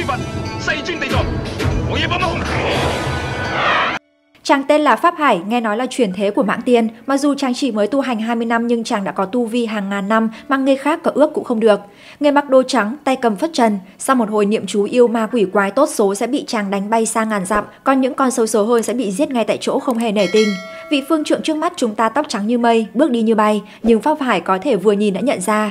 truy vật, xây trên tay rồi. Có nghĩa bấm không? Chàng tên là Pháp Hải, nghe nói là chuyển thế của mãng tiên. Mặc dù chàng chỉ mới tu hành 20 năm nhưng chàng đã có tu vi hàng ngàn năm mà người khác có ước cũng không được. Người mặc đồ trắng, tay cầm phất trần. Sau một hồi niệm chú yêu ma quỷ quái tốt số sẽ bị chàng đánh bay xa ngàn dặm, còn những con sâu số hơn sẽ bị giết ngay tại chỗ không hề nể tình. Vị phương trượng trước mắt chúng ta tóc trắng như mây, bước đi như bay, nhưng Pháp Hải có thể vừa nhìn đã nhận ra.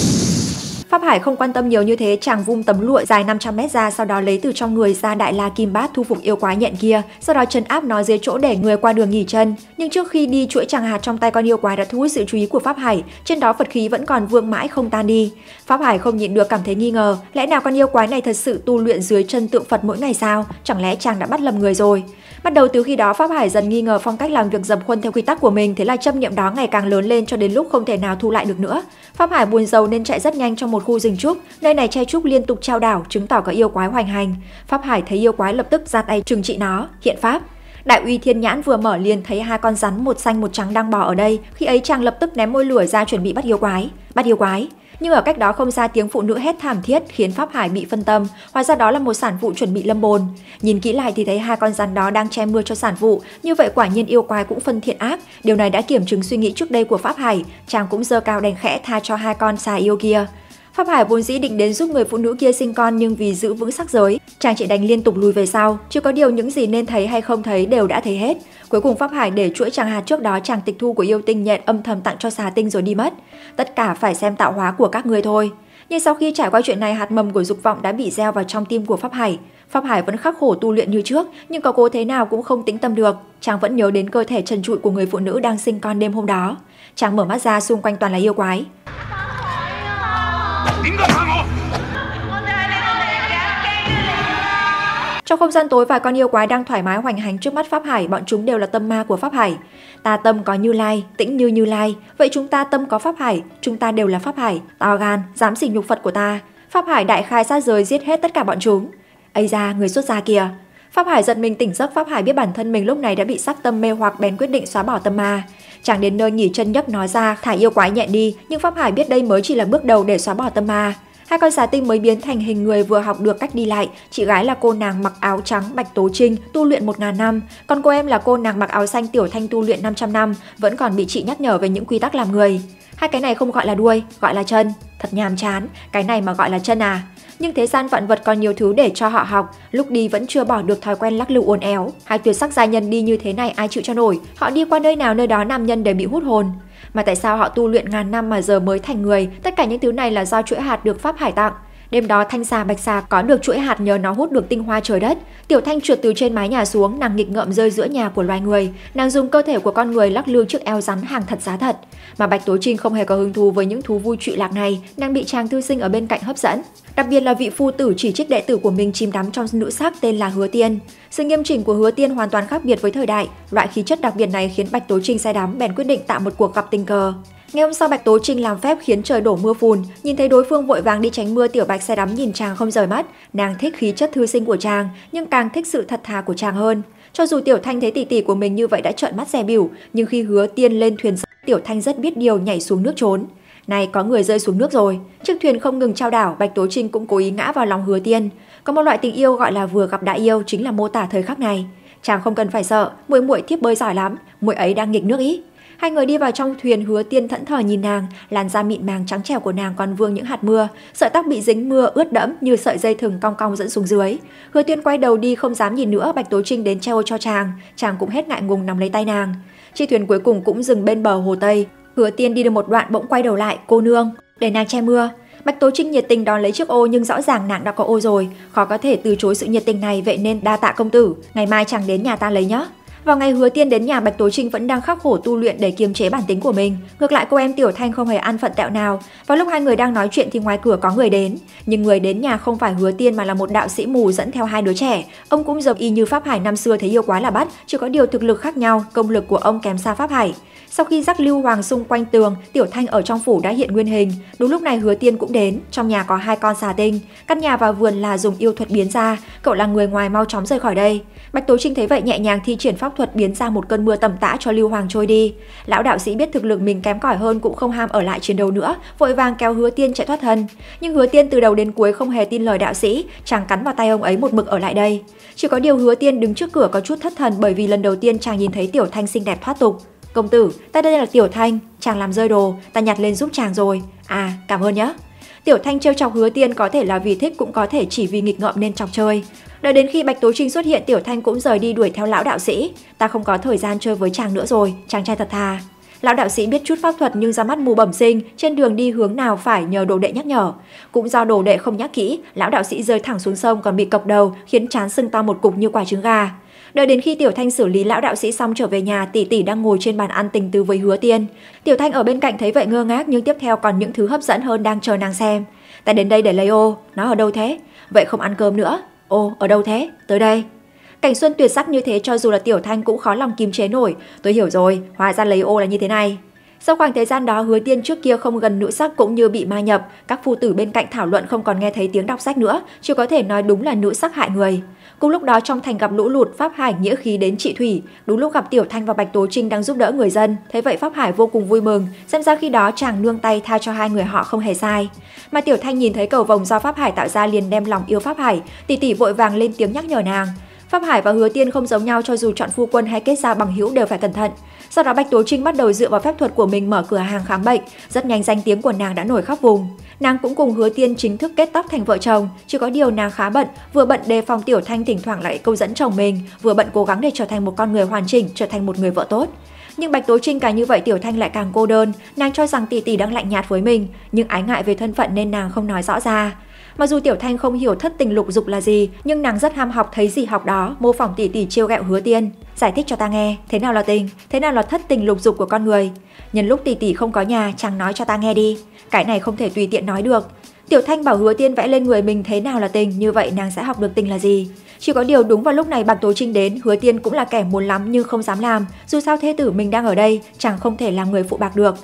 Pháp Hải không quan tâm nhiều như thế, chàng vung tấm lụa dài 500 mét ra, sau đó lấy từ trong người ra đại la kim bát thu phục yêu quái nhện kia, sau đó chân áp nó dưới chỗ để người qua đường nghỉ chân. Nhưng trước khi đi, chuỗi chàng hạt trong tay con yêu quái đã thu hút sự chú ý của Pháp Hải, trên đó Phật khí vẫn còn vương mãi không tan đi. Pháp Hải không nhịn được cảm thấy nghi ngờ, lẽ nào con yêu quái này thật sự tu luyện dưới chân tượng Phật mỗi ngày sao? Chẳng lẽ chàng đã bắt lầm người rồi? Bắt đầu từ khi đó, Pháp Hải dần nghi ngờ phong cách làm việc dập khuôn theo quy tắc của mình, thế là chấp niệm đó ngày càng lớn lên cho đến lúc không thể nào thu lại được nữa. Pháp Hải buồn giàu nên chạy rất nhanh trong một khu rừng trúc, nơi này che trúc liên tục trao đảo, chứng tỏ có yêu quái hoành hành. Pháp Hải thấy yêu quái lập tức ra tay trừng trị nó, hiện pháp. Đại uy thiên nhãn vừa mở liền thấy hai con rắn một xanh một trắng đang bò ở đây, khi ấy chàng lập tức ném môi lửa ra chuẩn bị bắt yêu quái. Bắt yêu quái, nhưng ở cách đó không xa tiếng phụ nữ hét thảm thiết khiến Pháp Hải bị phân tâm, hóa ra đó là một sản phụ chuẩn bị lâm bồn. Nhìn kỹ lại thì thấy hai con rắn đó đang che mưa cho sản phụ, như vậy quả nhiên yêu quái cũng phân thiện ác. Điều này đã kiểm chứng suy nghĩ trước đây của Pháp Hải, chàng cũng dơ cao đèn khẽ tha cho hai con xà yêu kia. Pháp Hải vốn dĩ định đến giúp người phụ nữ kia sinh con nhưng vì giữ vững sắc giới, chàng chỉ đành liên tục lùi về sau, chưa có điều những gì nên thấy hay không thấy đều đã thấy hết. Cuối cùng Pháp Hải để chuỗi chàng hạt trước đó chàng tịch thu của yêu tinh nhện âm thầm tặng cho xà tinh rồi đi mất. Tất cả phải xem tạo hóa của các người thôi. Nhưng sau khi trải qua chuyện này, hạt mầm của dục vọng đã bị gieo vào trong tim của Pháp Hải. Pháp Hải vẫn khắc khổ tu luyện như trước, nhưng có cố thế nào cũng không tĩnh tâm được. Chàng vẫn nhớ đến cơ thể trần trụi của người phụ nữ đang sinh con đêm hôm đó. Chàng mở mắt ra xung quanh toàn là yêu quái. Trong không gian tối và con yêu quái đang thoải mái hoành hành trước mắt Pháp Hải, bọn chúng đều là tâm ma của Pháp Hải. Ta tâm có Như Lai, tĩnh như Như Lai, vậy chúng ta tâm có Pháp Hải, chúng ta đều là Pháp Hải, to gan, dám xỉ nhục Phật của ta. Pháp Hải đại khai sát giới giết hết tất cả bọn chúng. Ây ra, người xuất gia kìa. Pháp Hải giật mình tỉnh giấc Pháp Hải biết bản thân mình lúc này đã bị sắc tâm mê hoặc bèn quyết định xóa bỏ tâm ma. Chàng đến nơi nhỉ chân nhấp nói ra, thả yêu quái nhẹ đi, nhưng Pháp Hải biết đây mới chỉ là bước đầu để xóa bỏ tâm ma. Hai con xà tinh mới biến thành hình người vừa học được cách đi lại. Chị gái là cô nàng mặc áo trắng Bạch Tố Trinh, tu luyện một ngàn năm. Còn cô em là cô nàng mặc áo xanh Tiểu Thanh tu luyện 500 năm, vẫn còn bị chị nhắc nhở về những quy tắc làm người. Hai cái này không gọi là đuôi, gọi là chân. Thật nhàm chán, cái này mà gọi là chân à? nhưng thế gian vạn vật còn nhiều thứ để cho họ học, lúc đi vẫn chưa bỏ được thói quen lắc lư uốn éo. Hai tuyệt sắc gia nhân đi như thế này ai chịu cho nổi, họ đi qua nơi nào nơi đó nam nhân đều bị hút hồn. Mà tại sao họ tu luyện ngàn năm mà giờ mới thành người, tất cả những thứ này là do chuỗi hạt được Pháp hải tặng. Đêm đó thanh xà bạch xà có được chuỗi hạt nhờ nó hút được tinh hoa trời đất. Tiểu thanh trượt từ trên mái nhà xuống, nàng nghịch ngợm rơi giữa nhà của loài người. Nàng dùng cơ thể của con người lắc lư trước eo rắn hàng thật giá thật. Mà bạch tố trinh không hề có hứng thú với những thú vui trụy lạc này, nàng bị chàng thư sinh ở bên cạnh hấp dẫn. Đặc biệt là vị phu tử chỉ trích đệ tử của mình chìm đắm trong nữ sắc tên là Hứa Tiên. Sự nghiêm chỉnh của Hứa Tiên hoàn toàn khác biệt với thời đại. Loại khí chất đặc biệt này khiến Bạch Tố Trinh say đắm bèn quyết định tạo một cuộc gặp tình cờ. Ngày hôm sau Bạch Tố Trinh làm phép khiến trời đổ mưa phùn, nhìn thấy đối phương vội vàng đi tránh mưa tiểu Bạch say đắm nhìn chàng không rời mắt, nàng thích khí chất thư sinh của chàng nhưng càng thích sự thật thà của chàng hơn. Cho dù tiểu Thanh thấy tỷ tỷ của mình như vậy đã trợn mắt dè biểu, nhưng khi hứa tiên lên thuyền tiểu Thanh rất biết điều nhảy xuống nước trốn. Này có người rơi xuống nước rồi, chiếc thuyền không ngừng trao đảo, Bạch Tố Trinh cũng cố ý ngã vào lòng Hứa Tiên. Có một loại tình yêu gọi là vừa gặp đã yêu chính là mô tả thời khắc này. Chàng không cần phải sợ, muội muội thiếp bơi giỏi lắm, muội ấy đang nghịch nước ý. Hai người đi vào trong thuyền hứa tiên thẫn thờ nhìn nàng, làn da mịn màng trắng trẻo của nàng còn vương những hạt mưa, sợi tóc bị dính mưa ướt đẫm như sợi dây thừng cong cong dẫn xuống dưới. Hứa tiên quay đầu đi không dám nhìn nữa, Bạch Tố Trinh đến treo cho chàng, chàng cũng hết ngại ngùng nắm lấy tay nàng. Chiếc thuyền cuối cùng cũng dừng bên bờ hồ Tây. Hứa tiên đi được một đoạn bỗng quay đầu lại, cô nương, để nàng che mưa. Bạch Tố Trinh nhiệt tình đón lấy chiếc ô nhưng rõ ràng nàng đã có ô rồi, khó có thể từ chối sự nhiệt tình này vậy nên đa tạ công tử, ngày mai chàng đến nhà ta lấy nhé. Vào ngày hứa tiên đến nhà Bạch Tố Trinh vẫn đang khắc khổ tu luyện để kiềm chế bản tính của mình. Ngược lại cô em Tiểu Thanh không hề ăn phận tẹo nào. Vào lúc hai người đang nói chuyện thì ngoài cửa có người đến. Nhưng người đến nhà không phải hứa tiên mà là một đạo sĩ mù dẫn theo hai đứa trẻ. Ông cũng giống y như Pháp Hải năm xưa thấy yêu quá là bắt, chỉ có điều thực lực khác nhau, công lực của ông kém xa Pháp Hải. Sau khi rắc lưu hoàng xung quanh tường, Tiểu Thanh ở trong phủ đã hiện nguyên hình. Đúng lúc này Hứa Tiên cũng đến, trong nhà có hai con xà tinh. Căn nhà và vườn là dùng yêu thuật biến ra, cậu là người ngoài mau chóng rời khỏi đây. Bạch Tố Trinh thấy vậy nhẹ nhàng thi triển pháp thuật biến ra một cơn mưa tầm tã cho Lưu Hoàng trôi đi. Lão đạo sĩ biết thực lực mình kém cỏi hơn cũng không ham ở lại chiến đấu nữa, vội vàng kéo Hứa Tiên chạy thoát thân. Nhưng Hứa Tiên từ đầu đến cuối không hề tin lời đạo sĩ, chàng cắn vào tay ông ấy một mực ở lại đây. Chỉ có điều Hứa Tiên đứng trước cửa có chút thất thần bởi vì lần đầu tiên chàng nhìn thấy Tiểu Thanh xinh đẹp thoát tục. Công tử, ta đây là Tiểu Thanh, chàng làm rơi đồ, ta nhặt lên giúp chàng rồi. À, cảm ơn nhé. Tiểu Thanh trêu chọc hứa tiên có thể là vì thích cũng có thể chỉ vì nghịch ngợm nên chọc chơi. Đợi đến khi Bạch Tố Trinh xuất hiện Tiểu Thanh cũng rời đi đuổi theo lão đạo sĩ. Ta không có thời gian chơi với chàng nữa rồi, chàng trai thật thà. Lão đạo sĩ biết chút pháp thuật nhưng ra mắt mù bẩm sinh, trên đường đi hướng nào phải nhờ đồ đệ nhắc nhở. Cũng do đồ đệ không nhắc kỹ, lão đạo sĩ rơi thẳng xuống sông còn bị cọc đầu, khiến chán sưng to một cục như quả trứng gà. Đợi đến khi Tiểu Thanh xử lý lão đạo sĩ xong trở về nhà, tỷ tỷ đang ngồi trên bàn ăn tình tứ với Hứa Tiên. Tiểu Thanh ở bên cạnh thấy vậy ngơ ngác nhưng tiếp theo còn những thứ hấp dẫn hơn đang chờ nàng xem. Ta đến đây để lấy ô, nó ở đâu thế? Vậy không ăn cơm nữa. Ô, ở đâu thế? Tới đây. Cảnh xuân tuyệt sắc như thế cho dù là Tiểu Thanh cũng khó lòng kìm chế nổi. Tôi hiểu rồi, hóa ra lấy ô là như thế này. Sau khoảng thời gian đó, Hứa Tiên trước kia không gần nữ sắc cũng như bị ma nhập, các phu tử bên cạnh thảo luận không còn nghe thấy tiếng đọc sách nữa, chưa có thể nói đúng là nữ sắc hại người. Cùng lúc đó trong thành gặp lũ lụt, Pháp Hải nghĩa khí đến trị thủy, đúng lúc gặp Tiểu Thanh và Bạch Tố Trinh đang giúp đỡ người dân, thế vậy Pháp Hải vô cùng vui mừng, xem ra khi đó chàng nương tay tha cho hai người họ không hề sai. Mà Tiểu Thanh nhìn thấy cầu vồng do Pháp Hải tạo ra liền đem lòng yêu Pháp Hải, tỷ tỷ vội vàng lên tiếng nhắc nhở nàng. Pháp Hải và Hứa Tiên không giống nhau cho dù chọn phu quân hay kết giao bằng hữu đều phải cẩn thận. Sau đó Bạch Tố Trinh bắt đầu dựa vào phép thuật của mình mở cửa hàng khám bệnh, rất nhanh danh tiếng của nàng đã nổi khắp vùng. Nàng cũng cùng Hứa Tiên chính thức kết tóc thành vợ chồng, chỉ có điều nàng khá bận, vừa bận đề phòng Tiểu Thanh thỉnh thoảng lại câu dẫn chồng mình, vừa bận cố gắng để trở thành một con người hoàn chỉnh, trở thành một người vợ tốt. Nhưng Bạch Tố Trinh càng như vậy Tiểu Thanh lại càng cô đơn, nàng cho rằng tỷ tỷ đang lạnh nhạt với mình, nhưng ái ngại về thân phận nên nàng không nói rõ ra. Mặc dù Tiểu Thanh không hiểu thất tình lục dục là gì, nhưng nàng rất ham học thấy gì học đó, mô phỏng tỉ tỉ chiêu gẹo hứa tiên. Giải thích cho ta nghe, thế nào là tình, thế nào là thất tình lục dục của con người. Nhân lúc tỉ tỉ không có nhà, chàng nói cho ta nghe đi. Cái này không thể tùy tiện nói được. Tiểu Thanh bảo Hứa Tiên vẽ lên người mình thế nào là tình, như vậy nàng sẽ học được tình là gì. Chỉ có điều đúng vào lúc này Bạc Tố Trinh đến, Hứa Tiên cũng là kẻ muốn lắm nhưng không dám làm, dù sao thê tử mình đang ở đây, chàng không thể làm người phụ bạc được.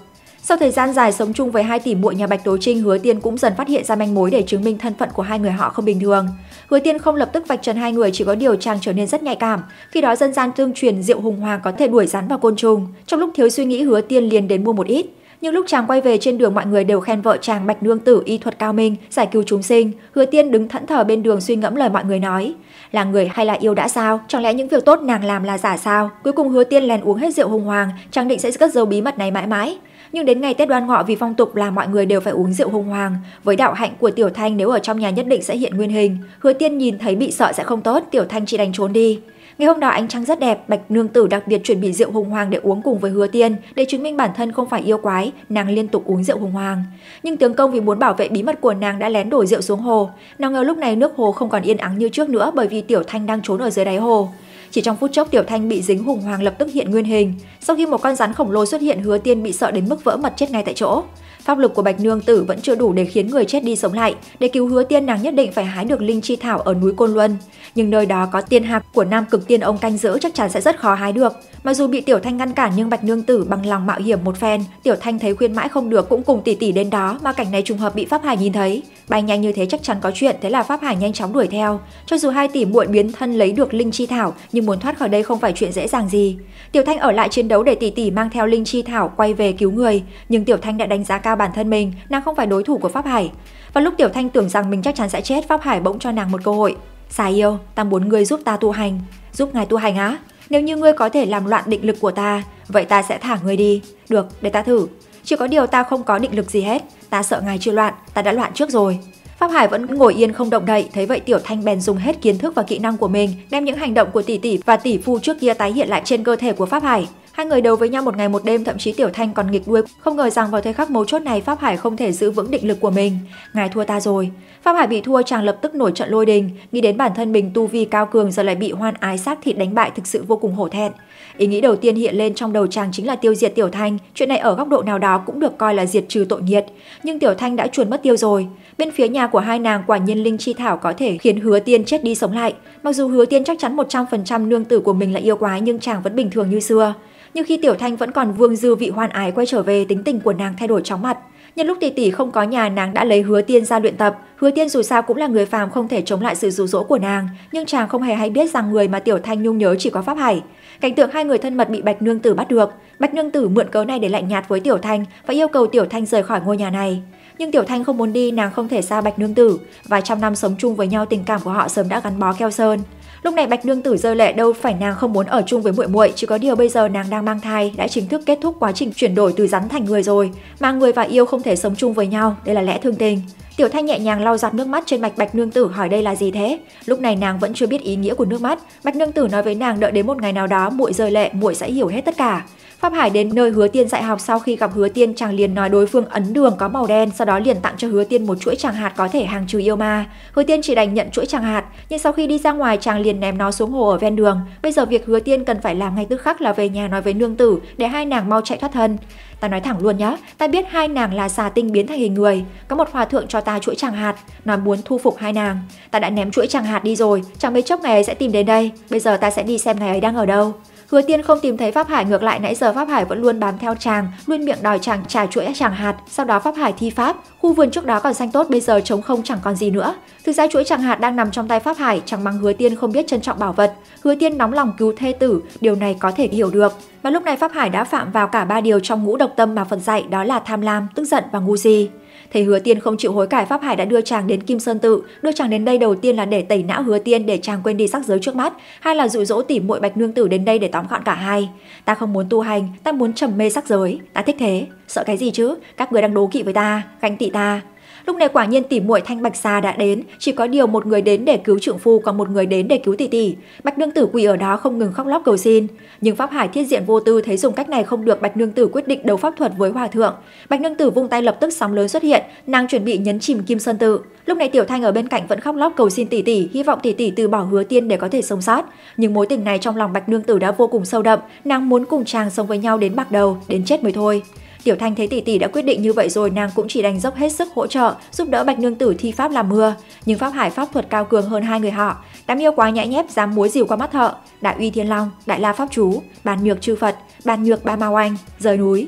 Sau thời gian dài sống chung với hai tỷ muội nhà Bạch Tố Trinh, Hứa Tiên cũng dần phát hiện ra manh mối để chứng minh thân phận của hai người họ không bình thường. Hứa Tiên không lập tức vạch trần hai người, chỉ có điều chàng trở nên rất nhạy cảm. Khi đó dân gian tương truyền rượu hùng hoàng có thể đuổi rắn và côn trùng. Trong lúc thiếu suy nghĩ, Hứa Tiên liền đến mua một ít. Nhưng lúc chàng quay về trên đường mọi người đều khen vợ chàng Bạch Nương Tử y thuật cao minh, giải cứu chúng sinh. Hứa Tiên đứng thẫn thờ bên đường suy ngẫm lời mọi người nói. Là người hay là yêu đã sao? Chẳng lẽ những việc tốt nàng làm là giả sao? Cuối cùng Hứa Tiên lén uống hết rượu hùng hoàng, chàng định sẽ cất giấu bí mật này mãi mãi. Nhưng đến ngày Tết đoan ngọ vì phong tục là mọi người đều phải uống rượu hùng hoàng, với đạo hạnh của Tiểu Thanh nếu ở trong nhà nhất định sẽ hiện nguyên hình. Hứa Tiên nhìn thấy bị sợ sẽ không tốt, Tiểu Thanh chỉ đành trốn đi. Ngày hôm đó ánh trăng rất đẹp, Bạch Nương Tử đặc biệt chuẩn bị rượu hùng hoàng để uống cùng với Hứa Tiên, để chứng minh bản thân không phải yêu quái, nàng liên tục uống rượu hùng hoàng. Nhưng tướng công vì muốn bảo vệ bí mật của nàng đã lén đổ rượu xuống hồ. Nào ngờ lúc này nước hồ không còn yên ắng như trước nữa bởi vì Tiểu Thanh đang trốn ở dưới đáy hồ. Chỉ trong phút chốc Tiểu Thanh bị dính hùng hoàng lập tức hiện nguyên hình. Sau khi một con rắn khổng lồ xuất hiện, Hứa Tiên bị sợ đến mức vỡ mặt chết ngay tại chỗ. Pháp lực của Bạch Nương Tử vẫn chưa đủ để khiến người chết đi sống lại. Để cứu Hứa Tiên nàng nhất định phải hái được linh chi thảo ở núi Côn Luân, nhưng nơi đó có tiên hạc của Nam Cực Tiên ông canh giữ chắc chắn sẽ rất khó hái được. Mặc dù bị Tiểu Thanh ngăn cản nhưng Bạch Nương Tử bằng lòng mạo hiểm một phen. Tiểu Thanh thấy khuyên mãi không được cũng cùng tỷ tỷ đến đó mà cảnh này trùng hợp bị Pháp Hải nhìn thấy. Bay nhanh như thế chắc chắn có chuyện, thế là Pháp Hải nhanh chóng đuổi theo. Cho dù hai tỷ muội biến thân lấy được Linh Chi Thảo, nhưng muốn thoát khỏi đây không phải chuyện dễ dàng gì. Tiểu Thanh ở lại chiến đấu để tỷ tỷ mang theo Linh Chi Thảo quay về cứu người, nhưng Tiểu Thanh đã đánh giá cao bản thân mình, nàng không phải đối thủ của Pháp Hải. Và lúc Tiểu Thanh tưởng rằng mình chắc chắn sẽ chết, Pháp Hải bỗng cho nàng một cơ hội. Xà yêu, ta muốn ngươi giúp ta tu hành. Giúp ngài tu hành á? Nếu như ngươi có thể làm loạn định lực của ta, vậy ta sẽ thả ngươi đi. Được, để ta thử chưa có điều ta không có định lực gì hết, ta sợ ngài chưa loạn, ta đã loạn trước rồi. Pháp Hải vẫn ngồi yên không động đậy, thấy vậy Tiểu Thanh bèn dùng hết kiến thức và kỹ năng của mình, đem những hành động của tỷ tỷ và tỷ phu trước kia tái hiện lại trên cơ thể của Pháp Hải. Hai người đấu với nhau một ngày một đêm, thậm chí Tiểu Thanh còn nghịch đuôi. Không ngờ rằng vào thời khắc mấu chốt này, Pháp Hải không thể giữ vững định lực của mình. Ngài thua ta rồi. Pháp Hải bị thua chàng lập tức nổi trận lôi đình, nghĩ đến bản thân mình tu vi cao cường giờ lại bị hoan ái xác thịt đánh bại thực sự vô cùng hổ thẹn. Ý nghĩ đầu tiên hiện lên trong đầu chàng chính là tiêu diệt Tiểu Thanh, chuyện này ở góc độ nào đó cũng được coi là diệt trừ tội nghiệt, nhưng Tiểu Thanh đã chuồn mất tiêu rồi. Bên phía nhà của hai nàng quả nhiên Linh Chi Thảo có thể khiến Hứa Tiên chết đi sống lại. Mặc dù Hứa Tiên chắc chắn 100% nương tử của mình là yêu quái nhưng chàng vẫn bình thường như xưa. Nhưng khi Tiểu Thanh vẫn còn vương dư vị hoan ái quay trở về, tính tình của nàng thay đổi chóng mặt. Nhân lúc tỷ tỷ không có nhà nàng đã lấy Hứa Tiên ra luyện tập. Hứa Tiên dù sao cũng là người phàm không thể chống lại sự rủ rỗ của nàng, nhưng chàng không hề hay biết rằng người mà Tiểu Thanh nhung nhớ chỉ có Pháp Hải. Cảnh tượng hai người thân mật bị Bạch Nương Tử bắt được, Bạch Nương Tử mượn cớ này để lạnh nhạt với Tiểu Thanh và yêu cầu Tiểu Thanh rời khỏi ngôi nhà này. Nhưng Tiểu Thanh không muốn đi, nàng không thể xa Bạch Nương Tử. Vài trăm năm sống chung với nhau, tình cảm của họ sớm đã gắn bó keo sơn. Lúc này Bạch Nương Tử rơi lệ đâu phải nàng không muốn ở chung với muội muội, chỉ có điều bây giờ nàng đang mang thai, đã chính thức kết thúc quá trình chuyển đổi từ rắn thành người rồi, mà người và yêu không thể sống chung với nhau, đây là lẽ thương tình. Tiểu Thanh nhẹ nhàng lau giọt nước mắt trên mạch Bạch Nương Tử hỏi đây là gì thế? Lúc này nàng vẫn chưa biết ý nghĩa của nước mắt. Bạch Nương Tử nói với nàng đợi đến một ngày nào đó muội rơi lệ, muội sẽ hiểu hết tất cả. Pháp Hải đến nơi Hứa Tiên dạy học sau khi gặp Hứa Tiên chàng liền nói đối phương ấn đường có màu đen, sau đó liền tặng cho Hứa Tiên một chuỗi tràng hạt có thể hàng trừ yêu ma. Hứa Tiên chỉ đành nhận chuỗi tràng hạt, nhưng sau khi đi ra ngoài chàng liền ném nó xuống hồ ở ven đường. Bây giờ việc Hứa Tiên cần phải làm ngay tức khắc là về nhà nói với nương tử để hai nàng mau chạy thoát thân. Ta nói thẳng luôn nhé, ta biết hai nàng là xà tinh biến thành hình người. Có một hòa thượng cho ta chuỗi tràng hạt, nói muốn thu phục hai nàng. Ta đã ném chuỗi tràng hạt đi rồi, chẳng mấy chốc ngày ấy sẽ tìm đến đây. Bây giờ ta sẽ đi xem ngày ấy đang ở đâu. Hứa Tiên không tìm thấy Pháp Hải ngược lại nãy giờ Pháp Hải vẫn luôn bám theo chàng, luôn miệng đòi chàng trả chuỗi chàng hạt, sau đó Pháp Hải thi pháp, khu vườn trước đó còn xanh tốt bây giờ trống không chẳng còn gì nữa. Thực ra chuỗi chàng hạt đang nằm trong tay Pháp Hải, chẳng bằng Hứa Tiên không biết trân trọng bảo vật. Hứa Tiên nóng lòng cứu thê tử, điều này có thể hiểu được. Và lúc này Pháp Hải đã phạm vào cả ba điều trong ngũ độc tâm mà Phật dạy đó là tham lam, tức giận và ngu si. Thấy Hứa Tiên không chịu hối cải Pháp Hải đã đưa chàng đến Kim Sơn Tự, đưa chàng đến đây đầu tiên là để tẩy não Hứa Tiên để chàng quên đi sắc giới trước mắt, hay là dụ dỗ tỉ muội Bạch Nương tử đến đây để tóm gọn cả hai. Ta không muốn tu hành, ta muốn trầm mê sắc giới, ta thích thế, sợ cái gì chứ, các người đang đố kỵ với ta, ganh tị ta. Lúc này quả nhiên tỷ muội Thanh Bạch xa đã đến, chỉ có điều một người đến để cứu trượng phu còn một người đến để cứu tỷ tỷ. Bạch Nương Tử quỳ ở đó không ngừng khóc lóc cầu xin. Nhưng Pháp Hải Thiết Diện vô tư thấy dùng cách này không được, Bạch Nương Tử quyết định đấu pháp thuật với hòa thượng. Bạch Nương Tử vung tay lập tức sóng lớn xuất hiện, nàng chuẩn bị nhấn chìm Kim Sơn Tự. Lúc này Tiểu Thanh ở bên cạnh vẫn khóc lóc cầu xin tỷ tỷ, hy vọng tỷ tỷ từ bỏ hứa tiên để có thể sống sót. Nhưng mối tình này trong lòng Bạch Nương Tử đã vô cùng sâu đậm, nàng muốn cùng chàng sống với nhau đến bạc đầu, đến chết mới thôi. Tiểu Thanh thấy tỷ tỷ đã quyết định như vậy rồi, nàng cũng chỉ đành dốc hết sức hỗ trợ, giúp đỡ Bạch Nương Tử thi pháp làm mưa. Nhưng Pháp Hải pháp thuật cao cường hơn hai người họ, đám yêu quá nhã nhép dám muối dìu qua mắt thợ. Đại uy thiên long, đại la pháp chú, bàn nhược chư Phật, bàn nhược ba ma oanh, rời núi.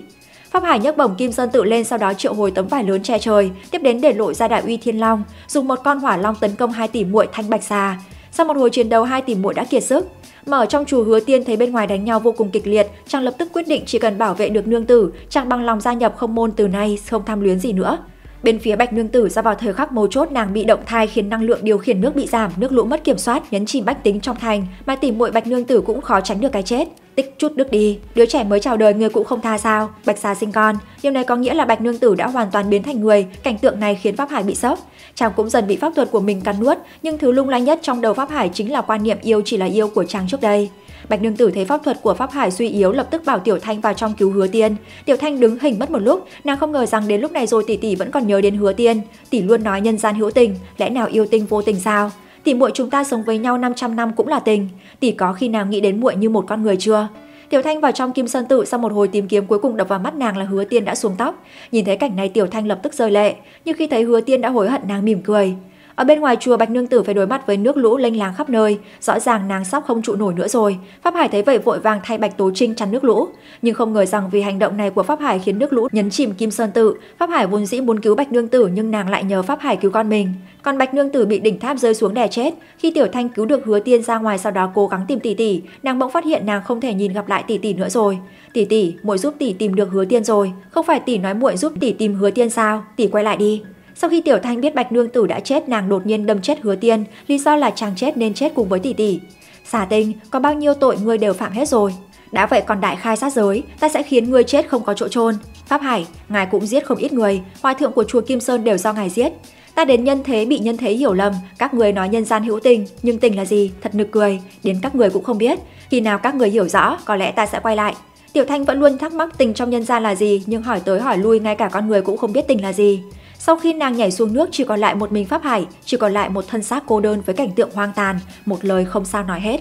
Pháp Hải nhấc bổng Kim Sơn tự lên sau đó triệu hồi tấm vải lớn che trời, tiếp đến để lộ ra đại uy thiên long, dùng một con hỏa long tấn công hai tỷ muội Thanh Bạch Xà. Sau một hồi chiến đấu hai tỷ muội đã kiệt sức, mà ở trong chùa Hứa Tiên thấy bên ngoài đánh nhau vô cùng kịch liệt, chàng lập tức quyết định chỉ cần bảo vệ được nương tử, chàng bằng lòng gia nhập không môn từ nay, không tham luyến gì nữa. Bên phía Bạch Nương Tử ra vào thời khắc mấu chốt nàng bị động thai khiến năng lượng điều khiển nước bị giảm, nước lũ mất kiểm soát, nhấn chìm bách tính trong thành, mà tỉ muội Bạch Nương Tử cũng khó tránh được cái chết tích chút đức đi. Đứa trẻ mới chào đời người cũng không tha sao, Bạch Xà sinh con. Điều này có nghĩa là Bạch Nương Tử đã hoàn toàn biến thành người, cảnh tượng này khiến Pháp Hải bị sốc. Chàng cũng dần bị pháp thuật của mình cắn nuốt, nhưng thứ lung lay nhất trong đầu Pháp Hải chính là quan niệm yêu chỉ là yêu của chàng trước đây. Bạch Nương Tử thấy pháp thuật của Pháp Hải suy yếu lập tức bảo Tiểu Thanh vào trong cứu Hứa Tiên. Tiểu Thanh đứng hình mất một lúc, nàng không ngờ rằng đến lúc này rồi tỷ tỷ vẫn còn nhớ đến Hứa Tiên. Tỷ luôn nói nhân gian hữu tình, lẽ nào yêu tinh vô tình sao? Tỷ muội chúng ta sống với nhau 500 năm cũng là tình, tỷ có khi nào nghĩ đến muội như một con người chưa? Tiểu Thanh vào trong Kim Sơn Tự sau một hồi tìm kiếm cuối cùng đập vào mắt nàng là Hứa Tiên đã xuống tóc. Nhìn thấy cảnh này Tiểu Thanh lập tức rơi lệ, nhưng khi thấy Hứa Tiên đã hối hận nàng mỉm cười, ở bên ngoài chùa Bạch Nương Tử phải đối mặt với nước lũ lênh láng khắp nơi, rõ ràng nàng sắp không trụ nổi nữa rồi. Pháp Hải thấy vậy vội vàng thay Bạch Tố Trinh chắn nước lũ, nhưng không ngờ rằng vì hành động này của Pháp Hải khiến nước lũ nhấn chìm Kim Sơn Tự. Pháp Hải vốn dĩ muốn cứu Bạch Nương Tử nhưng nàng lại nhờ Pháp Hải cứu con mình. Còn Bạch Nương Tử bị đỉnh tháp rơi xuống đè chết. Khi Tiểu Thanh cứu được Hứa Tiên ra ngoài sau đó cố gắng tìm tỷ tỷ, nàng bỗng phát hiện nàng không thể nhìn gặp lại tỷ tỷ nữa rồi. Tỷ tỷ, muội giúp tỷ tìm được Hứa Tiên rồi, không phải tỷ nói muội giúp tỷ tìm Hứa Tiên sao? Tỷ quay lại đi. Sau khi Tiểu Thanh biết Bạch Nương Tử đã chết, nàng đột nhiên đâm chết Hứa Tiên, lý do là chàng chết nên chết cùng với tỷ tỷ. xà tinh, có bao nhiêu tội ngươi đều phạm hết rồi. Đã vậy còn đại khai sát giới, ta sẽ khiến ngươi chết không có chỗ chôn. Pháp Hải, ngài cũng giết không ít người, hòa thượng của chùa Kim Sơn đều do ngài giết. Ta đến nhân thế bị nhân thế hiểu lầm, các người nói nhân gian hữu tình, nhưng tình là gì, thật nực cười, đến các người cũng không biết. Khi nào các người hiểu rõ, có lẽ ta sẽ quay lại. Tiểu Thanh vẫn luôn thắc mắc tình trong nhân gian là gì, nhưng hỏi tới hỏi lui ngay cả con người cũng không biết tình là gì. Sau khi nàng nhảy xuống nước chỉ còn lại một mình Pháp Hải, chỉ còn lại một thân xác cô đơn với cảnh tượng hoang tàn, một lời không sao nói hết.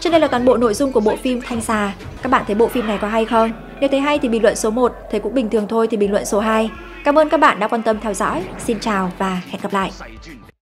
Trên đây là toàn bộ nội dung của bộ phim Thanh Xà. Các bạn thấy bộ phim này có hay không? Nếu thấy hay thì bình luận số 1, thấy cũng bình thường thôi thì bình luận số 2. Cảm ơn các bạn đã quan tâm theo dõi. Xin chào và hẹn gặp lại.